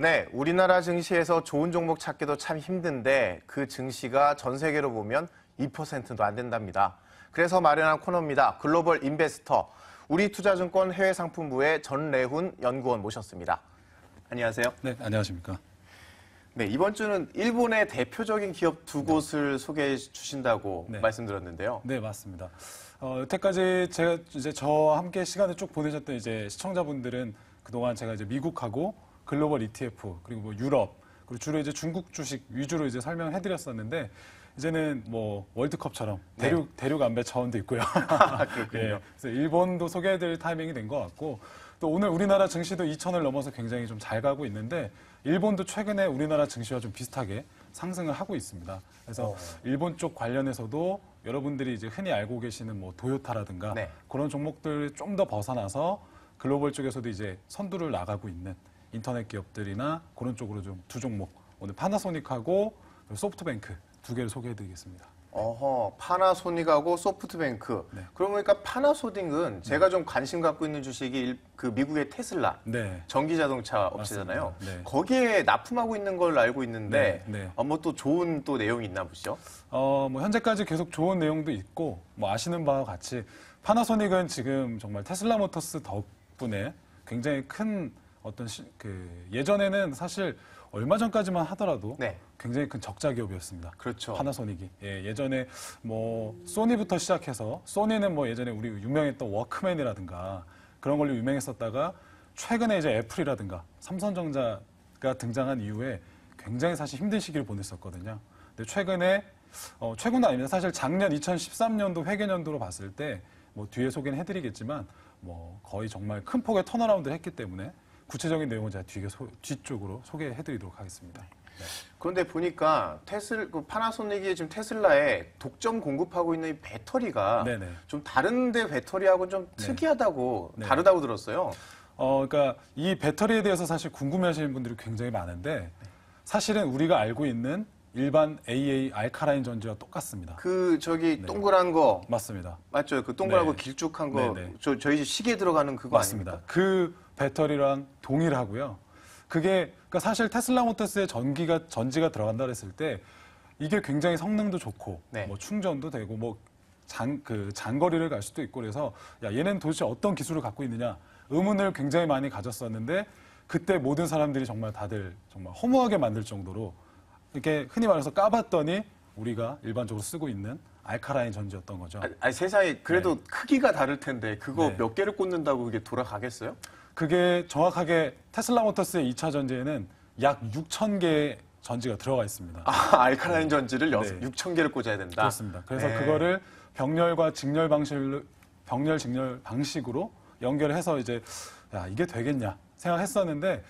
네, 우리나라 증시에서 좋은 종목 찾기도 참 힘든데 그 증시가 전 세계로 보면 2%도 안 된답니다. 그래서 마련한 코너입니다. 글로벌 인베스터 우리투자증권 해외상품부의 전래훈 연구원 모셨습니다. 안녕하세요. 네, 안녕하십니까. 네, 이번 주는 일본의 대표적인 기업 두 네. 곳을 소개해 주신다고 네. 말씀드렸는데요. 네, 맞습니다. 어, 여태까지 제가 이제 저와 함께 시간을 쭉 보내셨던 이제 시청자분들은 그동안 제가 이제 미국하고 글로벌 ETF 그리고 뭐 유럽 그리고 주로 이제 중국 주식 위주로 이제 설명해 드렸었는데 이제는 뭐 월드컵처럼 대륙 네. 대륙 안배 차원도 있고요. 그렇군요. 예, 그래서 일본도 소개해드릴 타이밍이 된 것 같고 또 오늘 우리나라 증시도 2천을 넘어서 굉장히 좀 잘 가고 있는데 일본도 최근에 우리나라 증시와 좀 비슷하게 상승을 하고 있습니다. 그래서 어. 일본 쪽 관련해서도 여러분들이 이제 흔히 알고 계시는 뭐 도요타라든가 네. 그런 종목들 좀 더 벗어나서 글로벌 쪽에서도 이제 선두를 나가고 있는 인터넷 기업들이나 그런 쪽으로 좀 두 종목 오늘 파나소닉하고 소프트뱅크 두 개를 소개해드리겠습니다. 어허, 파나소닉하고 소프트뱅크. 네. 그러고 보니까 파나소닉은 제가 좀 관심 갖고 있는 주식이 그 미국의 테슬라, 네. 전기자동차 업체잖아요. 네. 거기에 납품하고 있는 걸 알고 있는데, 네, 네. 어, 뭐또 좋은 또 내용이 있나 보죠? 어, 뭐 현재까지 계속 좋은 내용도 있고 뭐 아시는 바와 같이 파나소닉은 지금 정말 테슬라 모터스 덕분에 굉장히 큰 어떤 시, 그 예전에는 사실 얼마 전까지만 하더라도 네. 굉장히 큰 적자 기업이었습니다. 그렇죠. 파나소닉이 예, 예전에 뭐 소니부터 시작해서 소니는 뭐 예전에 우리 유명했던 워크맨이라든가 그런 걸로 유명했었다가 최근에 이제 애플이라든가 삼성전자가 등장한 이후에 굉장히 사실 힘든 시기를 보냈었거든요. 근데 최근에 어, 최근도 아닙니다. 사실 작년 2013년도 회계연도로 봤을 때 뭐 뒤에 소개는 해드리겠지만 뭐 거의 정말 큰 폭의 턴어라운드를 했기 때문에 구체적인 내용은 제가 뒤에 소, 뒤쪽으로 소개해드리도록 하겠습니다. 네. 그런데 보니까 테슬 그 파나소닉이 지금 테슬라에 독점 공급하고 있는 이 배터리가 네네. 좀 다른데 배터리하고 좀 네. 특이하다고 네. 다르다고 들었어요. 어, 그러니까 이 배터리에 대해서 사실 궁금해하시는 분들이 굉장히 많은데 사실은 우리가 알고 있는 일반 AA 알카라인 전지와 똑같습니다. 그 저기 네. 동그란 거 맞습니다. 맞죠? 그 동그랗고 네. 길쭉한 거 저, 저희 시계 들어가는 그거 맞습니다. 아닙니까? 그 배터리랑 동일하고요. 그게 그러니까 사실 테슬라 모터스에 전기가 전지가 들어간다 그랬을 때 이게 굉장히 성능도 좋고 네. 뭐 충전도 되고 뭐 장그 장거리를 갈 수도 있고 그래서 야 얘는 도대체 어떤 기술을 갖고 있느냐 의문을 굉장히 많이 가졌었는데 그때 모든 사람들이 정말 다들 정말 허무하게 만들 정도로 이렇게 흔히 말해서 까봤더니 우리가 일반적으로 쓰고 있는 알카라인 전지였던 거죠. 아니, 아니 세상에 그래도 네. 크기가 다를 텐데 그거 네. 몇 개를 꽂는다고 이게 돌아가겠어요? 그게 정확하게 테슬라 모터스의 2차 전지에는 약 6천 개의 전지가 들어가 있습니다. 아, 알칼라인 네. 전지를 6, 네. 6천 개를 꽂아야 된다. 그렇습니다. 그래서 네. 그거를 병렬과 직렬 방식을 병렬 직렬 방식으로 연결해서 이제 야, 이게 되겠냐 생각했었는데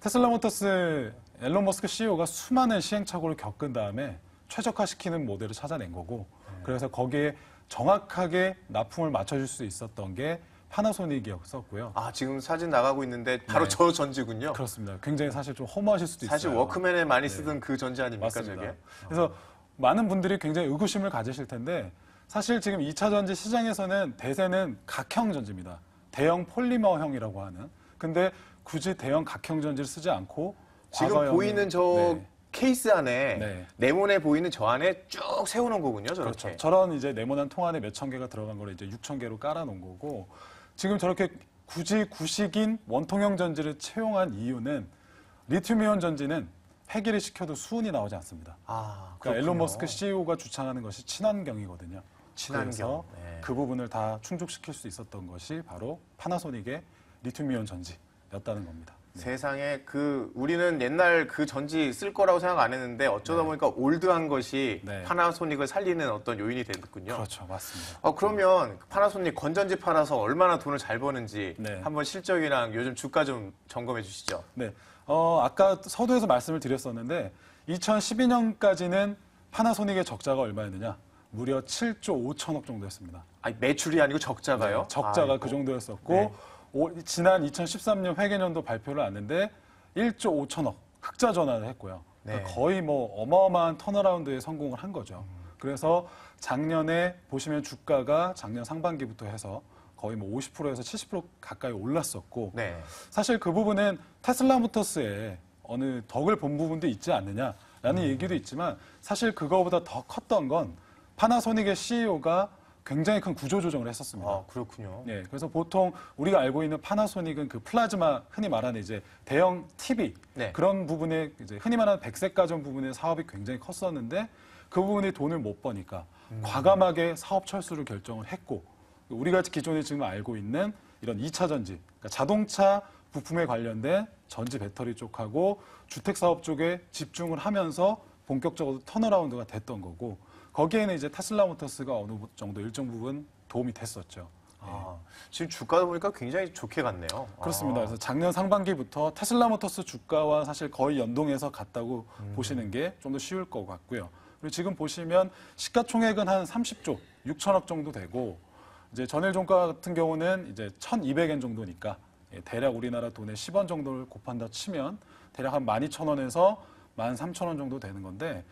테슬라 모터스 앨런 머스크 CEO가 수많은 시행착오를 겪은 다음에 최적화시키는 모델을 찾아낸 거고 네. 그래서 거기에 정확하게 납품을 맞춰줄 수 있었던 게 파나소닉이라고 썼고요. 아 지금 사진 나가고 있는데 바로 네. 저 전지군요. 그렇습니다. 굉장히 사실 좀 허무하실 수도 사실 있어요. 워크맨에 많이 네. 쓰던 그 전지 아닙니까 맞습니다. 저게? 어. 그래서 많은 분들이 굉장히 의구심을 가지실 텐데 사실 지금 2차 전지 시장에서는 대세는 각형 전지입니다. 대형 폴리머형이라고 하는. 근데 굳이 대형 각형 전지를 쓰지 않고 지금 보이는 저 네. 케이스 안에 네. 네모네 보이는 저 안에 쭉 세우는 거군요. 저렇게. 그렇죠. 저런 이제 네모난 통 안에 몇 천 개가 들어간 걸 이제 6천 개로 깔아 놓은 거고 지금 저렇게 굳이 구식인 원통형 전지를 채용한 이유는 리튬이온 전지는 폐기를 시켜도 수은이 나오지 않습니다. 아, 그러니까 앨런 머스크 CEO가 주창하는 것이 친환경이거든요. 친환경. 그래서 네. 그 부분을 다 충족시킬 수 있었던 것이 바로 파나소닉의 리튬이온 전지였다는 겁니다. 세상에 그 우리는 옛날 그 전지 쓸 거라고 생각 안 했는데 어쩌다 네. 보니까 올드한 것이 네. 파나소닉을 살리는 어떤 요인이 됐군요. 그렇죠, 맞습니다. 어, 그러면 파나소닉 건전지 팔아서 얼마나 돈을 잘 버는지 네. 한번 실적이랑 요즘 주가 좀 점검해 주시죠. 네, 어, 아까 서두에서 말씀을 드렸었는데 2012년까지는 파나소닉의 적자가 얼마였느냐? 무려 7조 5천억 정도였습니다. 아니, 매출이 아니고 적자가요? 네, 적자가 그 아이고. 그 정도였었고 네. 지난 2013년 회계년도 발표를 하는데 1조 5천억 흑자 전환을 했고요. 그러니까 네. 거의 뭐 어마어마한 턴어라운드에 성공을 한 거죠. 그래서 작년에 보시면 주가가 작년 상반기부터 해서 거의 뭐 50%에서 70% 가까이 올랐었고 네. 사실 그 부분은 테슬라 모터스의 어느 덕을 본 부분도 있지 않느냐라는 음. 얘기도 있지만 사실 그거보다 더 컸던 건 파나소닉의 CEO가 굉장히 큰 구조 조정을 했었습니다. 아, 그렇군요. 네, 그래서 보통 우리가 알고 있는 파나소닉은 그 플라즈마 흔히 말하는 이제 대형 TV 네. 그런 부분에 이제 흔히 말하는 백색 가전 부분의 사업이 굉장히 컸었는데 그 부분이 돈을 못 버니까 음. 과감하게 사업 철수를 결정을 했고 우리가 기존에 지금 알고 있는 이런 2차 전지, 그러니까 자동차 부품에 관련된 전지 배터리 쪽하고 주택 사업 쪽에 집중을 하면서 본격적으로 턴어라운드가 됐던 거고 거기에는 이제 테슬라 모터스가 어느 정도 일정 부분 도움이 됐었죠. 아, 지금 주가를 보니까 굉장히 좋게 갔네요. 그렇습니다. 아. 그래서 작년 상반기부터 테슬라 모터스 주가와 사실 거의 연동해서 갔다고 음. 보시는 게 좀 더 쉬울 것 같고요. 그리고 지금 보시면 시가총액은 한 30조 6천억 정도 되고 이제 전일 종가 같은 경우는 이제 1,200엔 정도니까 예, 대략 우리나라 돈의 10원 정도를 곱한다 치면 대략 한 12,000원에서 13,000원 정도 되는 건데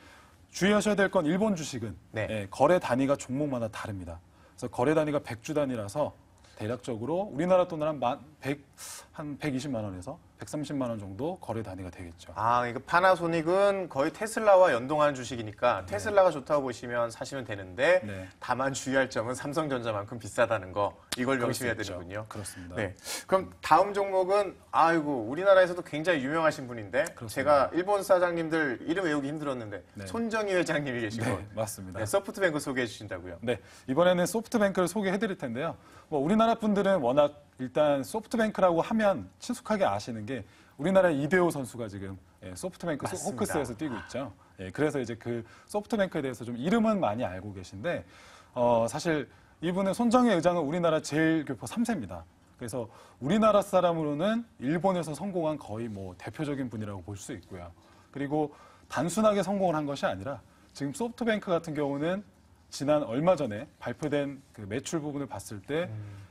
주의하셔야 될 건 일본 주식은 네. 예, 거래 단위가 종목마다 다릅니다. 그래서 거래 단위가 100주 단위라서 대략적으로 우리나라 돈으로 한 만, 100, 한 120만 원에서 130만 원 정도 거래 단위가 되겠죠. 아, 이거 파나소닉은 거의 테슬라와 연동하는 주식이니까 네. 테슬라가 좋다고 보시면 사시면 되는데 네. 다만 주의할 점은 삼성전자만큼 비싸다는 거 이걸 명심해야 되는군요. 그렇습니다. 네. 그럼 다음 종목은 아이고 우리나라에서도 굉장히 유명하신 분인데 그렇습니다. 제가 일본 사장님들 이름 외우기 힘들었는데 네. 손정희 회장님이 계시고 네, 맞습니다. 네, 소프트뱅크 소개해 주신다고요. 네. 이번에는 소프트뱅크를 소개해 드릴 텐데요. 뭐 우리나라 분들은 워낙 일단 소프트뱅크라고 하면 친숙하게 아시는 게 우리나라 이대호 선수가 지금 예, 소프트뱅크 맞습니다. 호크스에서 뛰고 있죠. 예, 그래서 이제 그 소프트뱅크에 대해서 좀 이름은 많이 알고 계신데 어, 사실 이분의손정의 의장은 우리나라 제일 교포 3세입니다. 그래서 우리나라 사람으로는 일본에서 성공한 거의 뭐 대표적인 분이라고 볼 수 있고요. 그리고 단순하게 성공을 한 것이 아니라 지금 소프트뱅크 같은 경우는 지난 얼마 전에 발표된 그 매출 부분을 봤을 때 음.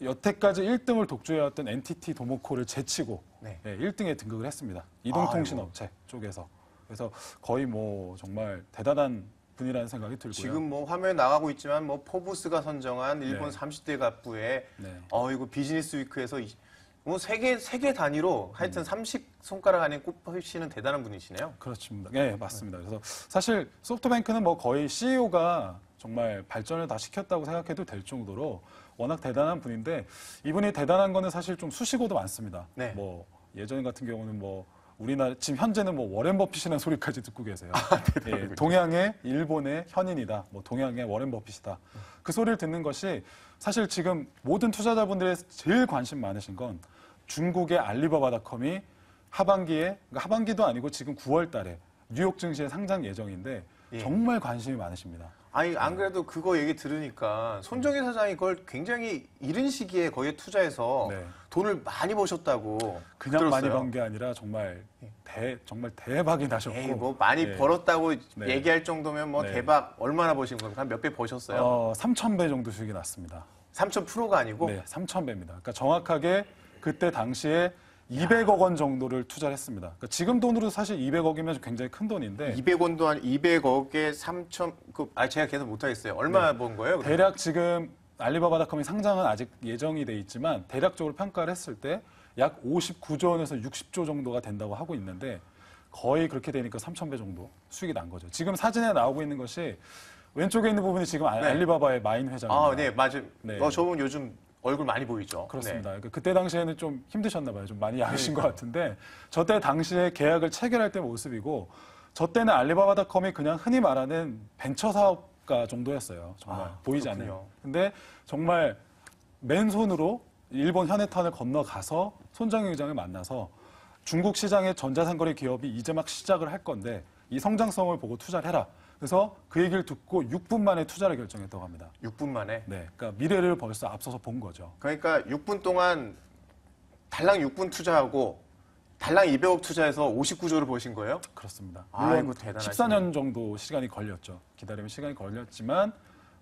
여태까지 1등을 독주해왔던 NTT 도모코를 제치고 네. 예, 1등에 등극을 했습니다. 이동통신업체 쪽에서. 그래서 거의 뭐 정말 대단한 분이라는 생각이 들고요. 지금 뭐 화면에 나가고 있지만 뭐 포브스가 선정한 일본 네. 30대 갑부에 네. 어 이거 비즈니스 위크에서 이- 뭐 세계 세계 단위로 하여튼 30 음. 손가락 안에 꼽히시는 대단한 분이시네요. 그렇습니다. 예, 맞습니다. 그래서 사실 소프트뱅크는 뭐 거의 CEO가 정말 발전을 다 시켰다고 생각해도 될 정도로 워낙 대단한 분인데 이분이 대단한 거는 사실 좀 수식어도 많습니다. 네. 뭐 예전 같은 경우는 뭐 우리나라 지금 현재는 뭐 워렌 버핏이라는 소리까지 듣고 계세요. 아, 네, 네, 예, 동양의 일본의 현인이다. 뭐 동양의 워렌 버핏이다. 그 소리를 듣는 것이 사실 지금 모든 투자자분들의 제일 관심 많으신 건 중국의 알리바바닷컴이 하반기에 그러니까 하반기도 아니고 지금 9월 달에 뉴욕 증시에 상장 예정인데 예. 정말 관심이 많으십니다. 아니 안 네. 그래도 그거 얘기 들으니까 손정희 음. 사장이 그걸 굉장히 이른 시기에 거기에 투자해서 네. 돈을 많이 버셨다고 그냥 들었어요. 많이 번 게 아니라 정말 예. 대 정말 대박이 나셨고 에이, 뭐 많이 네. 벌었다고 네. 얘기할 정도면 뭐 네. 대박 얼마나 버신 겁니까? 몇배 버셨어요? 어, 3천 배 정도 수익이 났습니다. 3천 프로가 아니고 네, 3천 배입니다. 그러니까 정확하게 그때 당시에 200억 원 정도를 투자를 했습니다. 그러니까 지금 돈으로 사실 200억이면 굉장히 큰 돈인데 200원도 한 200억에 3천 그, 아 제가 계산 못하겠어요. 얼마 번 네. 거예요? 그럼? 대략 지금 알리바바닷컴이 상장은 아직 예정이 돼 있지만 대략적으로 평가를 했을 때 약 59조 원에서 60조 정도가 된다고 하고 있는데 거의 그렇게 되니까 3천배 정도 수익이 난 거죠. 지금 사진에 나오고 있는 것이 왼쪽에 있는 부분이 지금 알- 네. 리바바의 마인 회장입니다. 아, 네, 맞아요. 네. 어, 저분 요즘 얼굴 많이 보이죠. 그렇습니다. 네. 그때 당시에는 좀 힘드셨나 봐요. 좀 많이 약이신 그것 네. 같은데 저때 당시에 계약을 체결할 때 모습이고 저때는 알리바바닷컴이 그냥 흔히 말하는 벤처 사업가 정도였어요. 정말 아, 보이지 않아요. 근데 정말 맨손으로 일본 현해탄을 건너가서 손정희 의장을 만나서 중국 시장의 전자상거래 기업이 이제 막 시작을 할 건데 이 성장성을 보고 투자를 해라. 그래서 그 얘기를 듣고 6분 만에 투자를 결정했다고 합니다. 6분 만에? 네. 그러니까 미래를 벌써 앞서서 본 거죠. 그러니까 6분 동안 달랑 6분 투자하고 달랑 200억 투자해서 59조를 보신 거예요? 그렇습니다. 아이고 대단하 14년 정도 시간이 걸렸죠. 기다리면 시간이 걸렸지만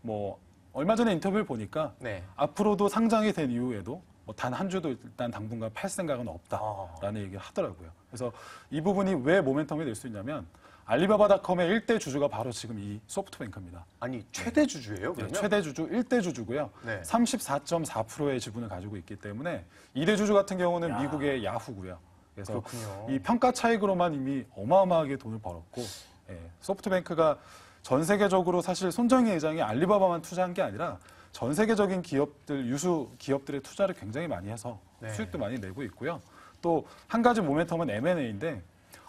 뭐 얼마 전에 인터뷰를 보니까 네. 앞으로도 상장이 된 이후에도 뭐단한 주도 일단 당분간 팔 생각은 없다라는 아. 얘기를 하더라고요. 그래서 이 부분이 왜 모멘텀이 될 수 있냐면 알리바바닷컴의 1대 주주가 바로 지금 이 소프트뱅크입니다. 아니 네. 최대 주주예요? 네, 최대 주주 일대 주주고요. 네. 34.4%의 지분을 가지고 있기 때문에 이대 주주 같은 경우는 미국의 야후고요. 그래서 그렇군요. 이 평가 차익으로만 이미 어마어마하게 돈을 벌었고 예, 소프트뱅크가 전 세계적으로 사실 손정희 회장이 알리바바만 투자한 게 아니라 전 세계적인 기업들 유수 기업들의 투자를 굉장히 많이 해서 네. 수익도 많이 내고 있고요. 또 한 가지 모멘텀은 M&A인데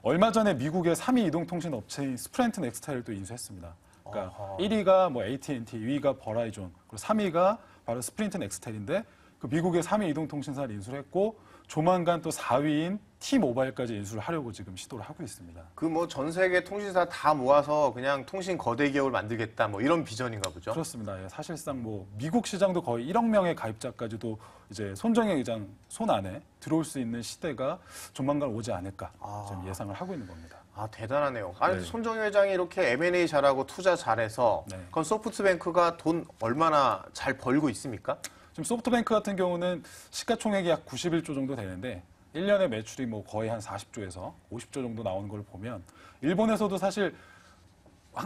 얼마 전에 미국의 3위 이동통신 업체인 스프렌트 넥스타를 또 인수했습니다. 그러니까 아하. 1위가 뭐 AT&T, 2위가 버라이존, 그리고 3위가 바로 스프린트 넥스텔인데 그 미국의 3위 이동통신사를 인수를 했고 조만간 또 4위인 T-모바일까지 인수를 하려고 지금 시도를 하고 있습니다. 그 뭐 전 세계 통신사 다 모아서 그냥 통신 거대 기업을 만들겠다 뭐 이런 비전인가 보죠. 그렇습니다. 예, 사실상 뭐 미국 시장도 거의 1억 명의 가입자까지도 이제 손정혜 의장 손 안에 들어올 수 있는 시대가 조만간 오지 않을까 아. 예상을 하고 있는 겁니다. 아 대단하네요. 아니 네. 손정혜 회장이 이렇게 M&A 잘하고 투자 잘해서 네. 그건 소프트뱅크가 돈 얼마나 잘 벌고 있습니까? 지금 소프트뱅크 같은 경우는 시가총액이 약 91조 정도 되는데 1년에 매출이 뭐 거의 한 40조에서 50조 정도 나오는 걸 보면 일본에서도 사실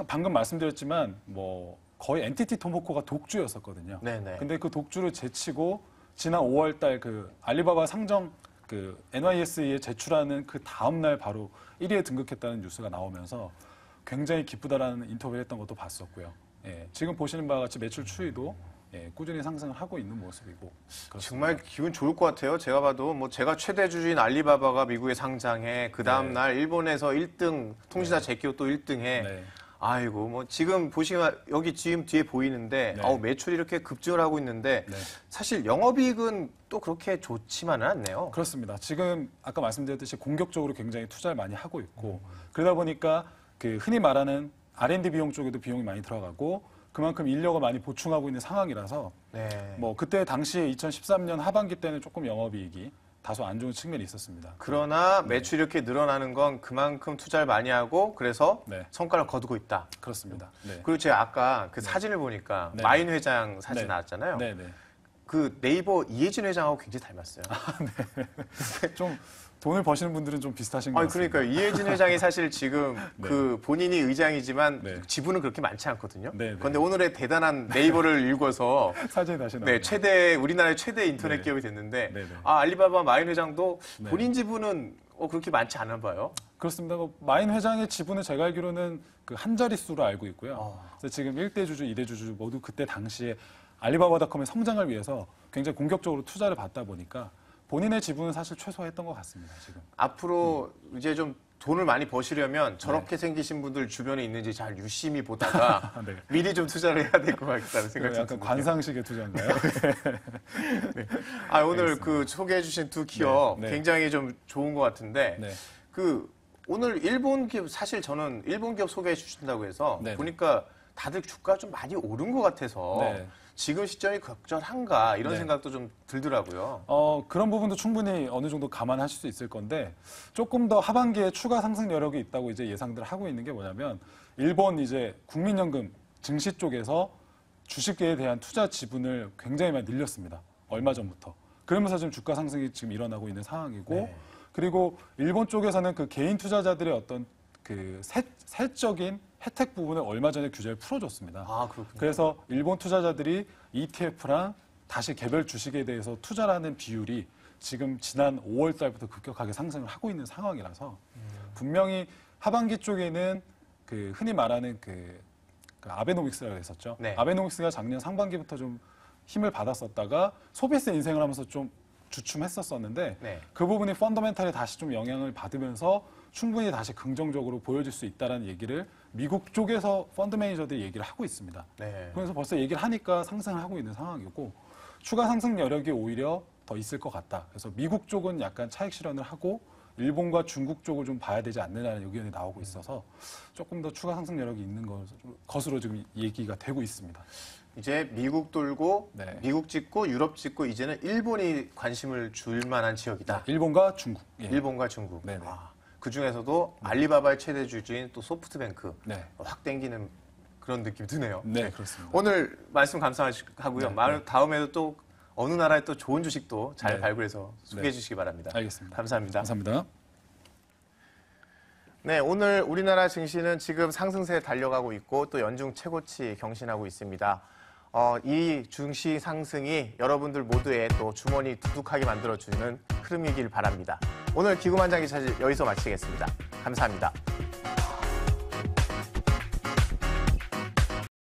방금 말씀드렸지만 뭐 거의 엔티티 토모코가 독주였었거든요. 네네. 네. 근데 그 독주를 제치고 지난 5월 달 그 알리바바 상정 그 NYSE에 제출하는 그 다음 날 바로 1위에 등극했다는 뉴스가 나오면서 굉장히 기쁘다라는 인터뷰를 했던 것도 봤었고요. 예, 지금 보시는 바와 같이 매출 추이도 예, 꾸준히 상승을 하고 있는 모습이고 그렇습니다. 정말 기분 좋을 것 같아요. 제가 봐도 뭐 제가 최대 주주인 알리바바가 미국에 상장해 그 다음 네. 날 일본에서 1등 통신사 네. 제끼고 또 1등해 네. 아이고 뭐 지금 보시면 여기 지금 뒤에 보이는데 네. 아우 매출이 이렇게 급증을 하고 있는데 네. 사실 영업이익은 또 그렇게 좋지만은 않네요. 그렇습니다. 지금 아까 말씀드렸듯이 공격적으로 굉장히 투자를 많이 하고 있고 음. 그러다 보니까 그 흔히 말하는 R&D 비용 쪽에도 비용이 많이 들어가고 그만큼 인력을 많이 보충하고 있는 상황이라서 네. 뭐 그때 당시에 2013년 하반기 때는 조금 영업이익이 다소 안 좋은 측면이 있었습니다. 그러나 네. 매출이 이렇게 늘어나는 건 그만큼 투자를 많이 하고 그래서 네. 성과를 거두고 있다. 그렇습니다. 네. 그리고 제가 아까 그 네. 사진을 보니까 네. 마인 회장 사진 네. 나왔잖아요. 그 네이버 이해진 회장하고 굉장히 닮았어요. 아, 네. 좀 돈을 버시는 분들은 좀 비슷하신 거같습니 그러니까 이해진 회장이 사실 지금 네. 그 본인이 의장이지만 네. 지분은 그렇게 많지 않거든요. 네, 네. 그런데 오늘의 대단한 네이버를 읽어서 사진 다시 네, 최대 우리나라의 최대 인터넷 네. 기업이 됐는데 네, 아 알리바바 마인 회장도 본인 지분은 어, 그렇게 많지 않아 봐요. 그렇습니다. 뭐 마인 회장의 지분을 제가 알기로는 그 한 자릿수로 알고 있고요. 어. 그래서 지금 1대 주주, 2대 주주 모두 그때 당시에 알리바바닷컴의 성장을 위해서 굉장히 공격적으로 투자를 받다 보니까 본인의 지분은 사실 최소화했던 것 같습니다. 지금 앞으로 음. 이제 좀 돈을 많이 버시려면 저렇게 네. 생기신 분들 주변에 있는지 잘 유심히 보다가 아, 네. 미리 좀 투자를 해야 될 것 같다는 생각이 듭니다. 약간 관상식의 투자인가요? 네. 아 오늘 알겠습니다. 그 소개해 주신 두 네. 기업 네, 굉장히 좀 좋은 것 같은데 네. 그 오늘 일본 기업 사실 저는 일본 기업 소개해 주신다고 해서 보니까 다들 주가 좀 많이 오른 것 같아서 지금 시점이 적절한가 이런 네. 생각도 좀 들더라고요. 어, 그런 부분도 충분히 어느 정도 감안하실 수 있을 건데 조금 더 하반기에 추가 상승 여력이 있다고 이제 예상들 하고 있는 게 뭐냐면 일본 이제 국민연금 증시 쪽에서 주식계에 대한 투자 지분을 굉장히 많이 늘렸습니다. 얼마 전부터. 그러면서 지금 주가 상승이 지금 일어나고 있는 상황이고 네. 그리고 일본 쪽에서는 그 개인 투자자들의 어떤 그 세, 세적인 혜택 부분을 얼마 전에 규제를 풀어줬습니다. 아, 그렇군요. 그래서 일본 투자자들이 ETF랑 다시 개별 주식에 대해서 투자하는 비율이 지금 지난 5월 달부터 급격하게 상승을 하고 있는 상황이라서 음. 분명히 하반기 쪽에는 그 흔히 말하는 그, 그 아베노믹스라고 했었죠. 네. 아베노믹스가 작년 상반기부터 좀 힘을 받았었다가 소비세 인생을 하면서 좀 주춤했었었는데 네. 그 부분이 펀더멘탈에 다시 좀 영향을 받으면서 충분히 다시 긍정적으로 보여질 수 있다라는 얘기를 미국 쪽에서 펀드 매니저들이 얘기를 하고 있습니다. 네. 그래서 벌써 얘기를 하니까 상승을 하고 있는 상황이고 추가 상승 여력이 오히려 더 있을 것 같다. 그래서 미국 쪽은 약간 차익 실현을 하고 일본과 중국 쪽을 좀 봐야 되지 않느냐는 의견이 나오고 있어서 조금 더 추가 상승 여력이 있는 것으로 지금 얘기가 되고 있습니다. 이제 미국 돌고 네. 미국 찍고 유럽 찍고 이제는 일본이 관심을 줄 만한 지역이다. 네, 일본과 중국. 예. 일본과 중국. 네 아. 그 중에서도 음. 알리바바의 최대 주주인 또 소프트뱅크 네. 확 땡기는 그런 느낌이 드네요. 네, 그렇습니다. 오늘 말씀 감사하고요. 네, 네. 다음에도 또 어느 나라의 또 좋은 주식도 잘 네. 발굴해서 소개해 네. 주시기 바랍니다. 알겠습니다. 감사합니다. 감사합니다. 네, 오늘 우리나라 증시는 지금 상승세에 달려가고 있고 또 연중 최고치 경신하고 있습니다. 어, 이 증시 상승이 여러분들 모두의 또 주머니 두둑하게 만들어주는 흐름이길 바랍니다. 오늘 기구만장기 차질 여기서 마치겠습니다. 감사합니다.